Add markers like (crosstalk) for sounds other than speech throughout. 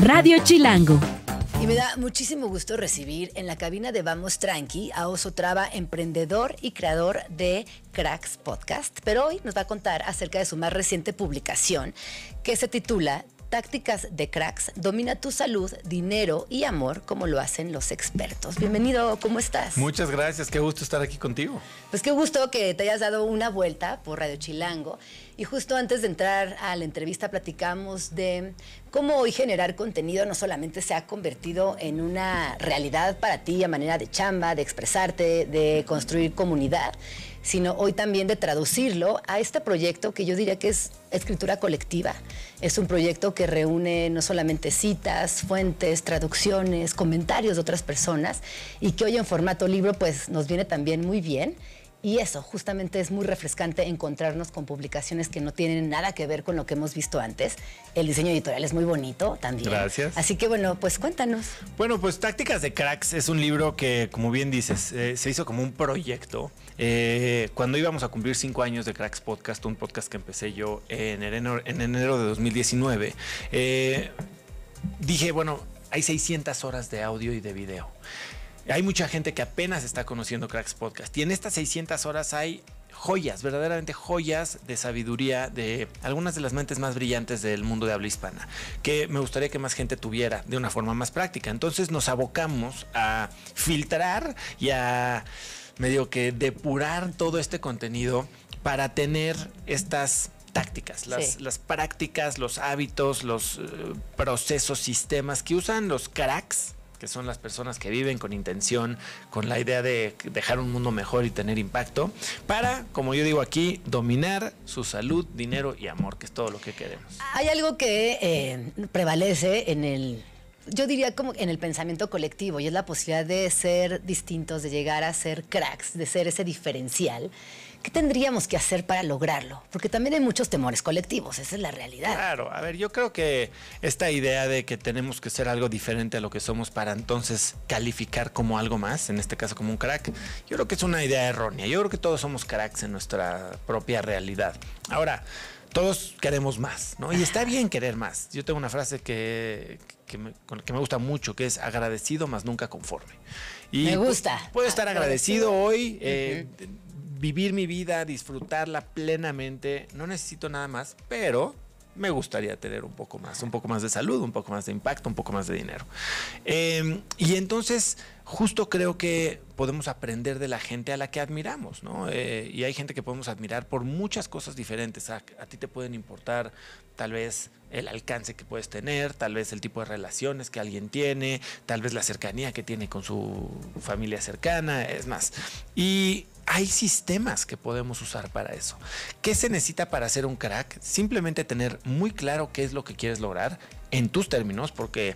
Radio Chilango. Y me da muchísimo gusto recibir en la cabina de Vamos Tranqui a Oso Traba, emprendedor y creador de Cracks Podcast. Pero hoy nos va a contar acerca de su más reciente publicación que se titula Tácticas de Cracks. Domina tu salud, dinero y amor como lo hacen los expertos. Bienvenido, ¿cómo estás? Muchas gracias, qué gusto estar aquí contigo. Pues qué gusto que te hayas dado una vuelta por Radio Chilango. Y justo antes de entrar a la entrevista platicamos de cómo hoy generar contenido no solamente se ha convertido en una realidad para ti a manera de chamba, de expresarte, de construir comunidad, sino hoy también de traducirlo a este proyecto que yo diría que es escritura colectiva. Es un proyecto que reúne no solamente citas, fuentes, traducciones, comentarios de otras personas y que hoy en formato libro pues nos viene también muy bien y eso justamente es muy refrescante encontrarnos con publicaciones que no tienen nada que ver con lo que hemos visto antes. El diseño editorial es muy bonito también. Gracias. Así que bueno, pues cuéntanos. Bueno, pues Tácticas de Cracks es un libro que, como bien dices, eh, se hizo como un proyecto. Eh, cuando íbamos a cumplir cinco años de Cracks Podcast, un podcast que empecé yo en enero, de 2019, eh, dije, bueno, hay 600 horas de audio y de video. Hay mucha gente que apenas está conociendo Cracks Podcast y en estas 600 horas hay joyas, verdaderamente joyas de sabiduría de algunas de las mentes más brillantes del mundo de habla hispana, que me gustaría que más gente tuviera de una forma más práctica. Entonces nos abocamos a filtrar y a medio que depurar todo este contenido para tener estas tácticas, las, prácticas, los hábitos, los eh, procesos, sistemas que usan los cracks que son las personas que viven con intención, con la idea de dejar un mundo mejor y tener impacto, para, como yo digo aquí, dominar su salud, dinero y amor, que es todo lo que queremos. Hay algo que eh, prevalece en el yo diría como en el pensamiento colectivo, y es la posibilidad de ser distintos, de llegar a ser cracks, de ser ese diferencial. ¿Qué tendríamos que hacer para lograrlo? Porque también hay muchos temores colectivos, esa es la realidad. Claro, a ver, yo creo que esta idea de que tenemos que ser algo diferente a lo que somos para entonces calificar como algo más, en este caso como un crack, yo creo que es una idea errónea. Yo creo que todos somos cracks en nuestra propia realidad. Ahora, todos queremos más, ¿no? Y está bien querer más. Yo tengo una frase que, me, gusta mucho, que es agradecido más nunca conforme. me gusta. Puedo estar ah, agradecido, hoy. Eh, vivir mi vida, disfrutarla plenamente. No necesito nada más, pero me gustaría tener un poco más, un poco más de salud, un poco más de impacto, un poco más de dinero. Em, y entonces, justo creo que podemos aprender de la gente a la que admiramos, ¿no? Eh, y hay gente que podemos admirar por muchas cosas diferentes. A, a ti te pueden importar tal vez el alcance que puedes tener, tal vez el tipo de relaciones que alguien tiene, tal vez la cercanía que tiene con su familia cercana, es más. Y hay sistemas que podemos usar para eso. ¿Qué se necesita para ser un crack? Simplemente tener muy claro qué es lo que quieres lograr en tus términos, porque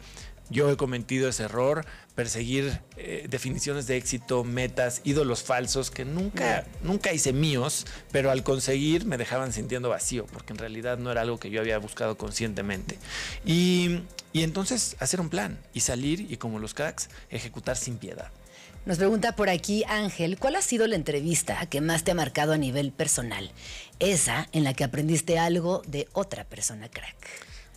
yo he cometido ese error, perseguir eh, definiciones de éxito, metas, ídolos falsos que nunca, nunca hice míos, pero al conseguir me dejaban sintiendo vacío, porque en realidad no era algo que yo había buscado conscientemente. y entonces hacer un plan y salir y como los cracks, ejecutar sin piedad. Nos pregunta por aquí Ángel, ¿cuál ha sido la entrevista que más te ha marcado a nivel personal? Esa en la que aprendiste algo de otra persona crack.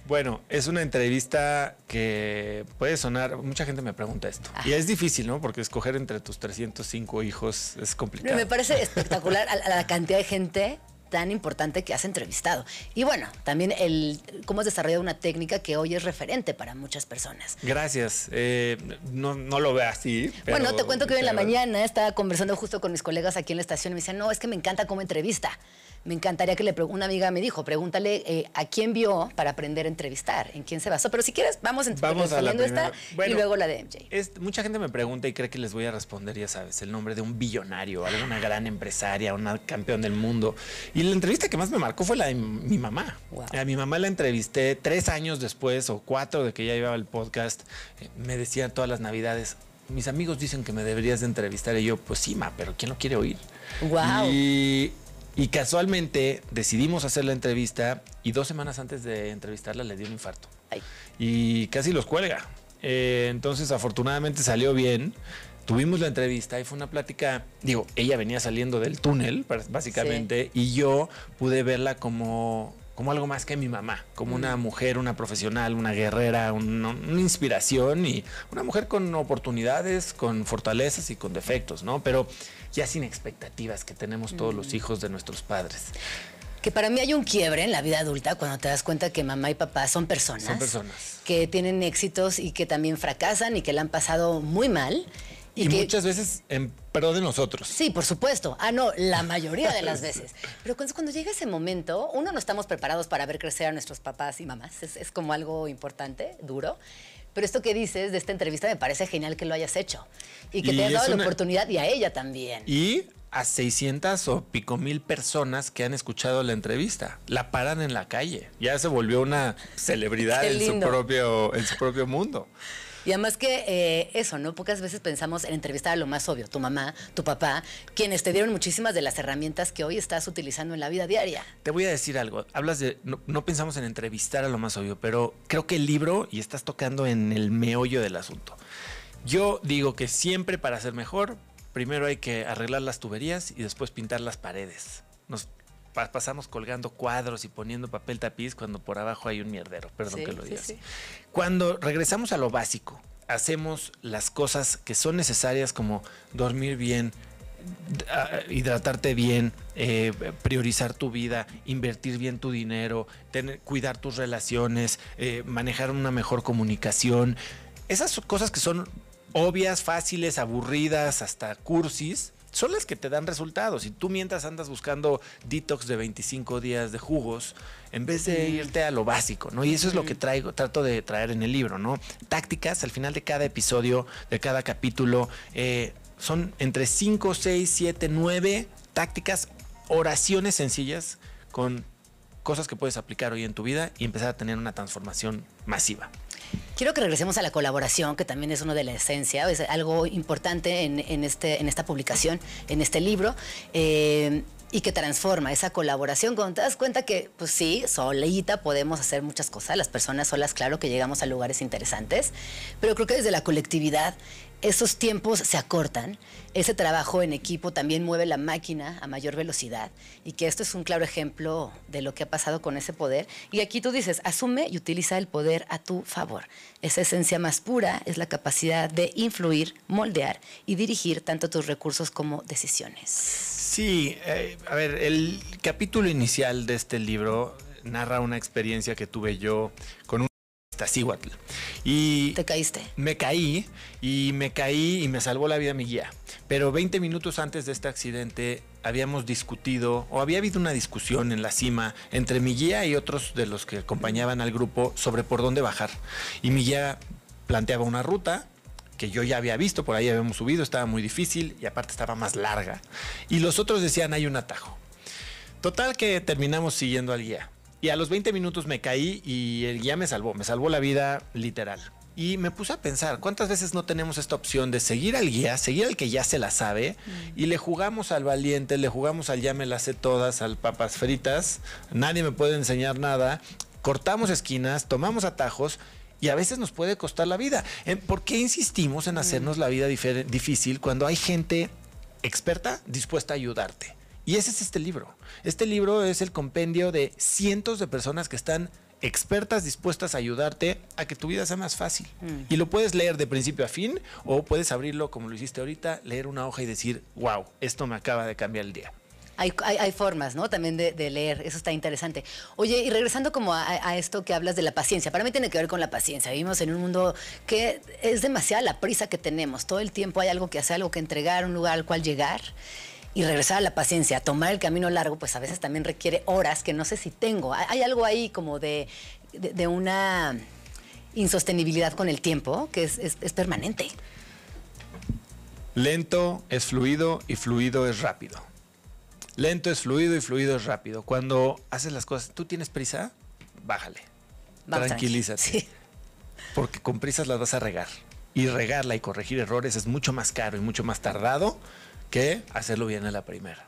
Bueno, es una entrevista que puede sonar, mucha gente me pregunta esto. Y es difícil, ¿no? Porque escoger entre tus 305 hijos es complicado. Me parece (laughs) espectacular la cantidad de gente tan importante que has entrevistado. Y bueno, también el cómo has desarrollado una técnica que hoy es referente para muchas personas. Gracias. Eh, no, lo veo así. bueno, te cuento que hoy en la mañana estaba conversando justo con mis colegas aquí en la estación y me dicen: no, es que me encanta cómo entrevista. Me encantaría que le una amiga me dijo, pregúntale eh, a quién vio para aprender a entrevistar, en quién se basó. Pero si quieres, vamos, a esta y luego la de MJ. mucha gente me pregunta y cree que les voy a responder, ya sabes, el nombre de un billonario, alguna gran empresaria, una campeón del mundo. Y la entrevista que más me marcó fue la de mi mamá. A mi mamá la entrevisté tres años después o cuatro de que ya llevaba el podcast. Eh, me decía todas las navidades, mis amigos dicen que me deberías de entrevistar. Y yo, pues sí, ma, pero ¿quién lo quiere oír? Wow. Y, casualmente decidimos hacer la entrevista y dos semanas antes de entrevistarla le dio un infarto. Y casi los cuelga. Eh, entonces, afortunadamente salió bien tuvimos la entrevista y fue una plática, digo, ella venía saliendo del túnel, básicamente, y yo pude verla como, como algo más que mi mamá, como una mm. mujer, una profesional, una guerrera, una inspiración y una mujer con oportunidades, con fortalezas y con defectos, ¿no? Pero ya sin expectativas que tenemos todos los mm. hijos de nuestros padres que para mí hay un quiebre en la vida adulta cuando te das cuenta que mamá y papá son personas. Son personas. Que tienen éxitos y que también fracasan y que la han pasado muy mal. Y, que... muchas veces en pro de nosotros. Sí, por supuesto. Ah, no, la (laughs) mayoría de las veces. Pero cuando, llega ese momento, uno, no estamos preparados para ver crecer a nuestros papás y mamás. Es, como algo importante, duro. Pero esto que dices de esta entrevista me parece genial que lo hayas hecho y que te hayas dado la oportunidad y a ella también. Y a 600 o pico mil personas que han escuchado la entrevista. La paran en la calle. Ya se volvió una celebridad en su, propio, en su propio mundo. Y además que eh, eso, ¿no? Pocas veces pensamos en entrevistar a lo más obvio, tu mamá, tu papá, quienes te dieron muchísimas de las herramientas que hoy estás utilizando en la vida diaria. Te voy a decir algo, hablas de, no, no pensamos en entrevistar a lo más obvio, pero creo que el libro, y estás tocando en el meollo del asunto, yo digo que siempre para ser mejor primero hay que arreglar las tuberías y después pintar las paredes. Nos pasamos colgando cuadros y poniendo papel tapiz cuando por abajo hay un mierdero, perdón que lo digas. Cuando regresamos a lo básico, hacemos las cosas que son necesarias como dormir bien, ah, hidratarte bien, eh, priorizar tu vida, invertir bien tu dinero, tener, cuidar tus relaciones, eh, manejar una mejor comunicación. Esas cosas que son obvias, fáciles, aburridas, hasta cursis, son las que te dan resultados. Y tú mientras andas buscando detox de 25 días de jugos, en vez de irte a lo básico, ¿no? Y eso es lo que traigo, trato de traer en el libro, ¿no? Tácticas al final de cada episodio, de cada capítulo, eh, son entre 5, 6, 7, 9 tácticas, oraciones sencillas con cosas que puedes aplicar hoy en tu vida y empezar a tener una transformación masiva. Quiero que regresemos a la colaboración, que también es uno de la esencia, es algo importante en, este, en esta publicación, en este libro. Eh, y que transforma esa colaboración cuando te das cuenta que, pues sí, solita podemos hacer muchas cosas, las personas solas, claro que llegamos a lugares interesantes, pero creo que desde la colectividad esos tiempos se acortan, ese trabajo en equipo también mueve la máquina a mayor velocidad y que esto es un claro ejemplo de lo que ha pasado con ese poder. Y aquí tú dices, asume y utiliza el poder a tu favor. Esa esencia más pura es la capacidad de influir, moldear y dirigir tanto tus recursos como decisiones. Sí, eh, a ver, el capítulo inicial de este libro narra una experiencia que tuve yo con un... Y te caíste. Me caí y me caí y me salvó la vida mi guía. Pero 20 minutos antes de este accidente habíamos discutido o había habido una discusión en la cima entre mi guía y otros de los que acompañaban al grupo sobre por dónde bajar. Y mi guía planteaba una ruta que yo ya había visto, por ahí habíamos subido, estaba muy difícil y aparte estaba más larga. Y los otros decían, hay un atajo. Total que terminamos siguiendo al guía. Y a los 20 minutos me caí y el guía me salvó, me salvó la vida literal. Y me puse a pensar, ¿cuántas veces no tenemos esta opción de seguir al guía, seguir al que ya se la sabe? Mm. Y le jugamos al valiente, le jugamos al ya me la sé todas, al papas fritas, nadie me puede enseñar nada, cortamos esquinas, tomamos atajos y a veces nos puede costar la vida. Eh, ¿Por qué insistimos en mm. hacernos la vida difícil cuando hay gente experta dispuesta a ayudarte? Y ese es este libro. Este libro es el compendio de cientos de personas que están expertas dispuestas a ayudarte a que tu vida sea más fácil. Mm. Y lo puedes leer de principio a fin o puedes abrirlo como lo hiciste ahorita, leer una hoja y decir, wow, esto me acaba de cambiar el día. Hay, formas, ¿no? También de, leer, eso está interesante. Oye, y regresando como a, a, esto que hablas de la paciencia, para mí tiene que ver con la paciencia. Vivimos en un mundo que es demasiada la prisa que tenemos, todo el tiempo hay algo que hacer, algo que entregar, un lugar al cual llegar y regresar a la paciencia, tomar el camino largo, pues a veces también requiere horas que no sé si tengo. Hay algo ahí como de, una insostenibilidad con el tiempo que es, permanente. Lento es fluido y fluido es rápido. Lento es fluido y fluido es rápido. Cuando haces las cosas, ¿tú tienes prisa? Bájale. Tranquilízate. Porque con prisas las vas a regar. Y regarla y corregir errores es mucho más caro y mucho más tardado ¿Qué? hacerlo bien a la primera.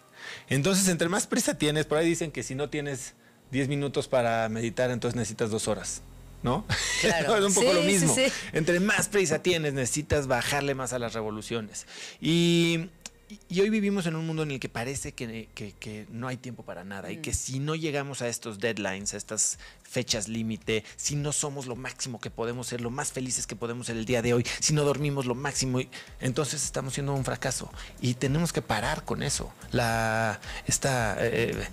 Entonces, entre más prisa tienes, por ahí dicen que si no tienes 10 minutos para meditar, entonces necesitas dos horas. ¿No? (laughs) Claro. es un poco lo mismo. Entre más prisa tienes, necesitas bajarle más a las revoluciones. Y y hoy vivimos en un mundo en el que parece que, no hay tiempo para nada y mm. que si no llegamos a estos deadlines, a estas fechas límite, si no somos lo máximo que podemos ser, lo más felices que podemos ser el día de hoy, si no dormimos lo máximo, entonces estamos siendo un fracaso y tenemos que parar con eso. La, esta, eh, eh,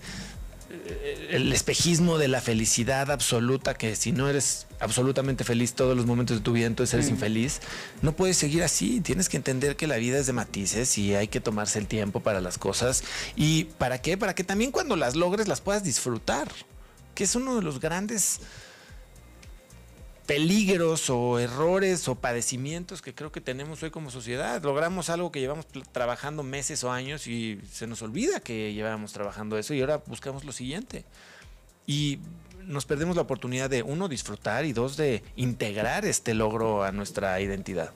el espejismo de la felicidad absoluta, que si no eres absolutamente feliz todos los momentos de tu vida, entonces eres mm. infeliz, no puedes seguir así. Tienes que entender que la vida es de matices y hay que tomarse el tiempo para las cosas. ¿Y para qué? Para que también cuando las logres las puedas disfrutar, que es uno de los grandes peligros o errores o padecimientos que creo que tenemos hoy como sociedad. Logramos algo que llevamos trabajando meses o años y se nos olvida que llevábamos trabajando eso y ahora buscamos lo siguiente. Y nos perdemos la oportunidad de, uno, disfrutar y dos, de integrar este logro a nuestra identidad.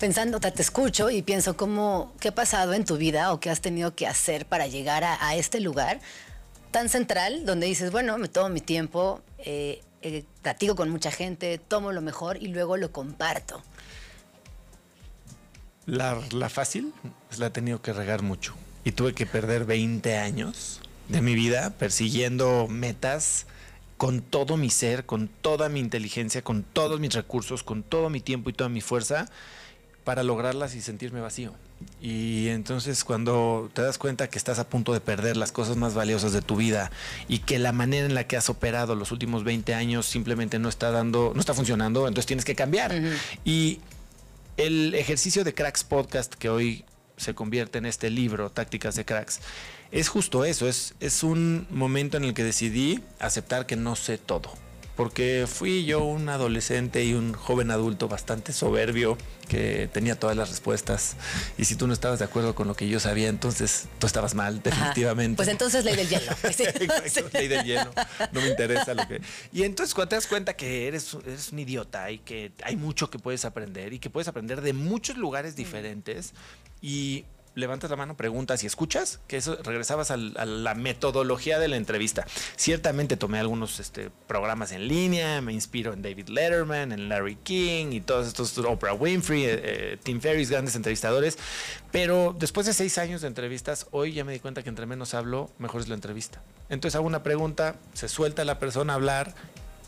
Pensando, te escucho y pienso cómo, qué ha pasado en tu vida o qué has tenido que hacer para llegar a, este lugar tan central donde dices, bueno, me tomo mi tiempo, eh, eh, con mucha gente, tomo lo mejor y luego lo comparto. La, fácil pues la he tenido que regar mucho y tuve que perder 20 años de mi vida persiguiendo metas con todo mi ser, con toda mi inteligencia, con todos mis recursos, con todo mi tiempo y toda mi fuerza para lograrlas y sentirme vacío. Y entonces cuando te das cuenta que estás a punto de perder las cosas más valiosas de tu vida y que la manera en la que has operado los últimos 20 años simplemente no está dando, no está funcionando, entonces tienes que cambiar. Y el ejercicio de Cracks Podcast que hoy se convierte en este libro, Tácticas de Cracks, es justo eso, es, es un momento en el que decidí aceptar que no sé todo porque fui yo un adolescente y un joven adulto bastante soberbio que tenía todas las respuestas y si tú no estabas de acuerdo con lo que yo sabía, entonces tú estabas mal, definitivamente. Pues entonces ley del hielo. (laughs) del hielo. No me interesa lo que... Y entonces cuando te das cuenta que eres, eres un idiota y que hay mucho que puedes aprender y que puedes aprender de muchos lugares diferentes y levantas la mano, preguntas y escuchas, que eso regresabas a la metodología de la entrevista. Ciertamente tomé algunos este, programas en línea, me inspiro en David Letterman, en Larry King y todos estos, Oprah Winfrey, eh, eh, Tim Ferriss, grandes entrevistadores, pero después de seis años de entrevistas, hoy ya me di cuenta que entre menos hablo, mejor es la entrevista. Entonces hago una pregunta, se suelta la persona a hablar,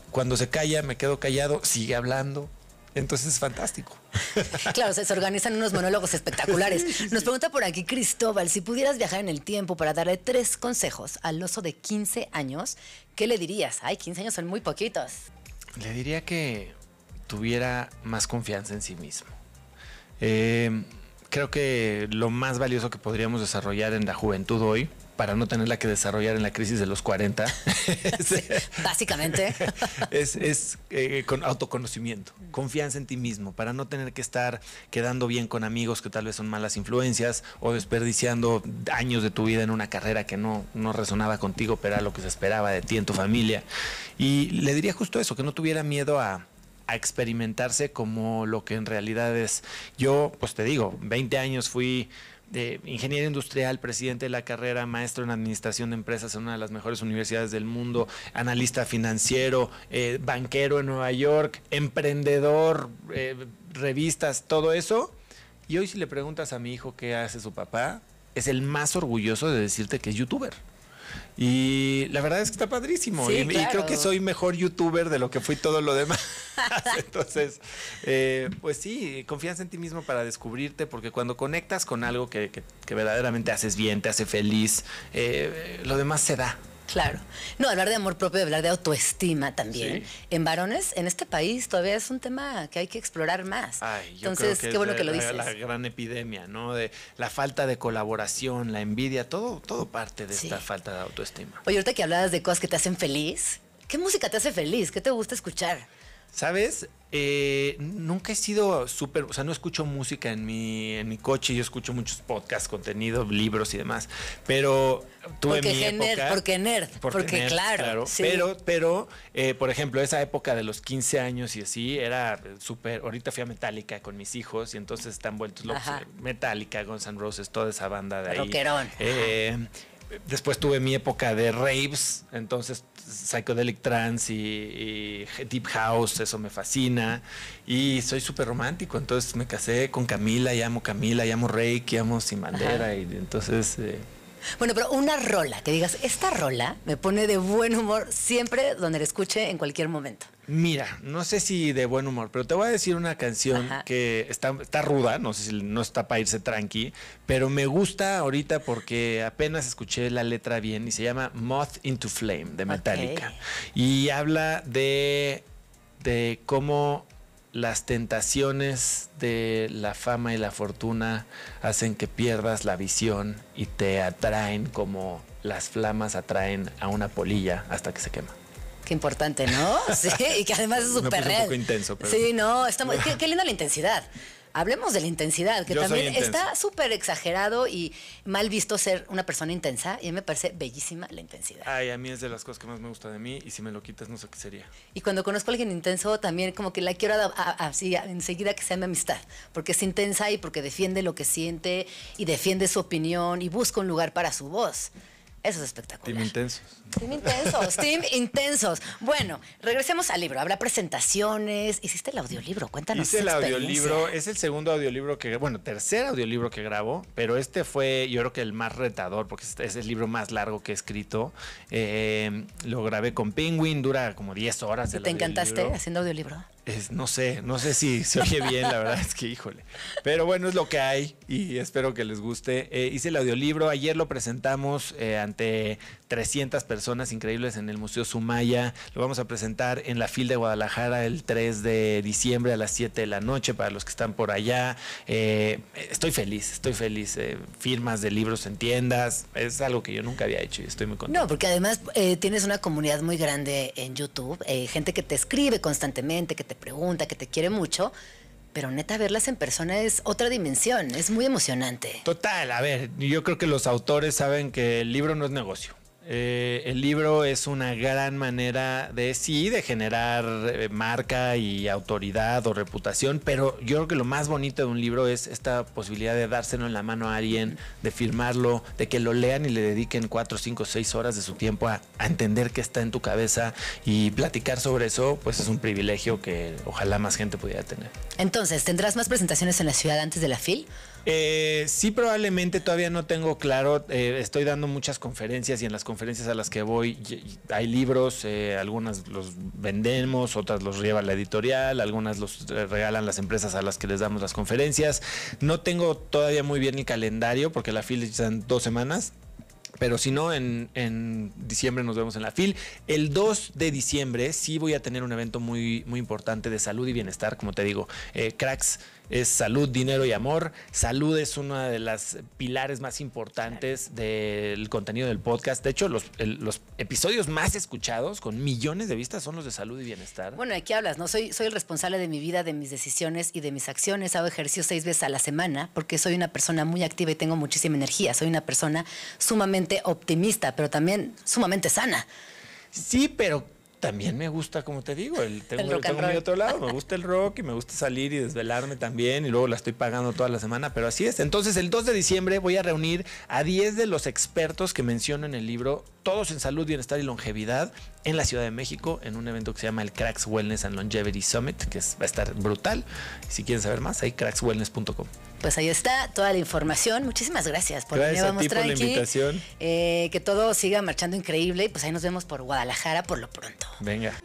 cuando se calla me quedo callado, sigue hablando, entonces es fantástico. (laughs) Claro, se organizan unos monólogos espectaculares. Nos pregunta por aquí Cristóbal, si pudieras viajar en el tiempo para darle tres consejos al oso de 15 años, ¿qué le dirías? Ay, 15 años son muy poquitos. Le diría que tuviera más confianza en sí mismo. Eh, creo que lo más valioso que podríamos desarrollar en la juventud hoy para no tenerla que desarrollar en la crisis de los 40. (laughs) básicamente. es, eh, con autoconocimiento, confianza en ti mismo, para no tener que estar quedando bien con amigos que tal vez son malas influencias o desperdiciando años de tu vida en una carrera que no, no resonaba contigo, pero era lo que se esperaba de ti en tu familia. Y le diría justo eso, que no tuviera miedo a, a experimentarse como lo que en realidad es. Yo, pues te digo, 20 años fui de ingeniero industrial, presidente de la carrera, maestro en administración de empresas en una de las mejores universidades del mundo, analista financiero, eh, banquero en Nueva York, emprendedor, eh, revistas, todo eso. Y hoy si le preguntas a mi hijo qué hace su papá, es el más orgulloso de decirte que es youtuber. Y la verdad es que está padrísimo. y, creo que soy mejor youtuber de lo que fui todo lo demás. (laughs) Entonces, eh, pues sí, confianza en ti mismo para descubrirte, porque cuando conectas con algo que, que, verdaderamente haces bien, te hace feliz, eh, lo demás se da. Claro. No, hablar de amor propio, hablar de autoestima también. En varones, en este país todavía es un tema que hay que explorar más. Ay, yo Entonces, que qué bueno que lo dices. La, gran epidemia, ¿no? De la falta de colaboración, la envidia, todo, todo parte de esta falta de autoestima. Oye, ahorita que hablabas de cosas que te hacen feliz, ¿qué música te hace feliz? ¿Qué te gusta escuchar? ¿Sabes? Eh, nunca he sido súper, o sea, no escucho música en mi, en mi coche, yo escucho muchos podcasts, contenido, libros y demás, pero tuve porque nerd, porque nerd, porque, claro, pero, pero eh, por ejemplo, esa época de los 15 años y así, era súper, ahorita fui a Metallica con mis hijos y entonces están vueltos locos, eh, Metallica, Guns N' Roses, toda esa banda de ahí. Rockerón. Eh, después tuve mi época de raves, entonces psychedelic trance y, deep house, eso me fascina. Y soy súper romántico, entonces me casé con Camila, llamo Camila, llamo Reiki, llamo Sin Bandera, y entonces... Eh, bueno, pero una rola, que digas, esta rola me pone de buen humor siempre donde la escuche en cualquier momento. Mira, no sé si de buen humor, pero te voy a decir una canción que está, ruda, no sé si no está para irse tranqui, pero me gusta ahorita porque apenas escuché la letra bien y se llama Moth into Flame de Metallica. Y habla de, de cómo las tentaciones de la fama y la fortuna hacen que pierdas la visión y te atraen como las flamas atraen a una polilla hasta que se quema. Qué importante, ¿no? (laughs) Sí, y que además es súper real. Un poco intenso, Sí, no, qué linda la intensidad hablemos de la intensidad, que también está súper exagerado y mal visto ser una persona intensa y a mí me parece bellísima la intensidad. Ay, a mí es de las cosas que más me gusta de mí y si me lo quitas no sé qué sería. Y cuando conozco a alguien intenso también como que la quiero así enseguida que sea mi amistad, porque es intensa y porque defiende lo que siente y defiende su opinión y busca un lugar para su voz. Eso es espectacular. Team intensos. Team intensos, team intensos. Bueno, regresemos al libro. Habrá presentaciones. Hiciste el audiolibro, cuéntanos. Hice el audiolibro, es el segundo audiolibro que, bueno, tercer audiolibro que grabo, pero este fue yo creo que el más retador, porque es el libro más largo que he escrito. Eh, lo grabé con Penguin, dura como 10 horas. ¿Y ¿Te encantaste haciendo audiolibro? no sé, no sé si se oye bien, la verdad es que híjole. Pero bueno, es lo que hay y espero que les guste. Eh, hice el audiolibro, ayer lo presentamos eh, ante 300 personas increíbles en el Museo Sumaya. Lo vamos a presentar en la FIL de Guadalajara el 3 de diciembre a las 7 de la noche para los que están por allá. Eh, estoy feliz, estoy feliz. firmas de libros en tiendas, es algo que yo nunca había hecho y estoy muy contento. No, porque además tienes una comunidad muy grande en YouTube, gente que te escribe constantemente, que te pregunta, que te quiere mucho, pero neta, verlas en persona es otra dimensión, es muy emocionante. Total, a ver, yo creo que los autores saben que el libro no es negocio. Eh, el libro es una gran manera de sí, de generar eh, marca y autoridad o reputación, pero yo creo que lo más bonito de un libro es esta posibilidad de dárselo en la mano a alguien, de firmarlo, de que lo lean y le dediquen cuatro, cinco, seis horas de su tiempo a, a entender qué está en tu cabeza y platicar sobre eso, pues es un privilegio que ojalá más gente pudiera tener. Entonces, ¿tendrás más presentaciones en la ciudad antes de la FIL? Eh, sí, probablemente todavía no tengo claro. Eh, estoy dando muchas conferencias y en las conferencias a las que voy hay libros. Eh, algunas los vendemos, otras los lleva la editorial, algunas los regalan las empresas a las que les damos las conferencias. No tengo todavía muy bien el calendario porque la fila en dos semanas. Pero si no, en, diciembre nos vemos en la FIL. El 2 de diciembre sí voy a tener un evento muy, muy importante de salud y bienestar, como te digo. Eh, cracks es salud, dinero y amor. Salud es una de las pilares más importantes del contenido del podcast. De hecho, los, episodios más escuchados con millones de vistas son los de salud y bienestar. Bueno, ¿de qué hablas, ¿no? Soy, soy el responsable de mi vida, de mis decisiones y de mis acciones. Hago ejercicio seis veces a la semana porque soy una persona muy activa y tengo muchísima energía. Soy una persona sumamente optimista, pero también sumamente sana. Sí, pero también me gusta, como te digo, el, tengo, el de otro lado, me (laughs) gusta el rock y me gusta salir y desvelarme también y luego la estoy pagando toda la semana, pero así es. Entonces el 2 de diciembre voy a reunir a 10 de los expertos que menciono en el libro todos en salud, bienestar y longevidad en la Ciudad de México en un evento que se llama el Cracks Wellness and Longevity Summit, que va a estar brutal. Si quieren saber más, ahí crackswellness.com. Pues ahí está toda la información. Muchísimas gracias por gracias a ti por la invitación. Eh, que todo siga marchando increíble y pues ahí nos vemos por Guadalajara por lo pronto. Venga.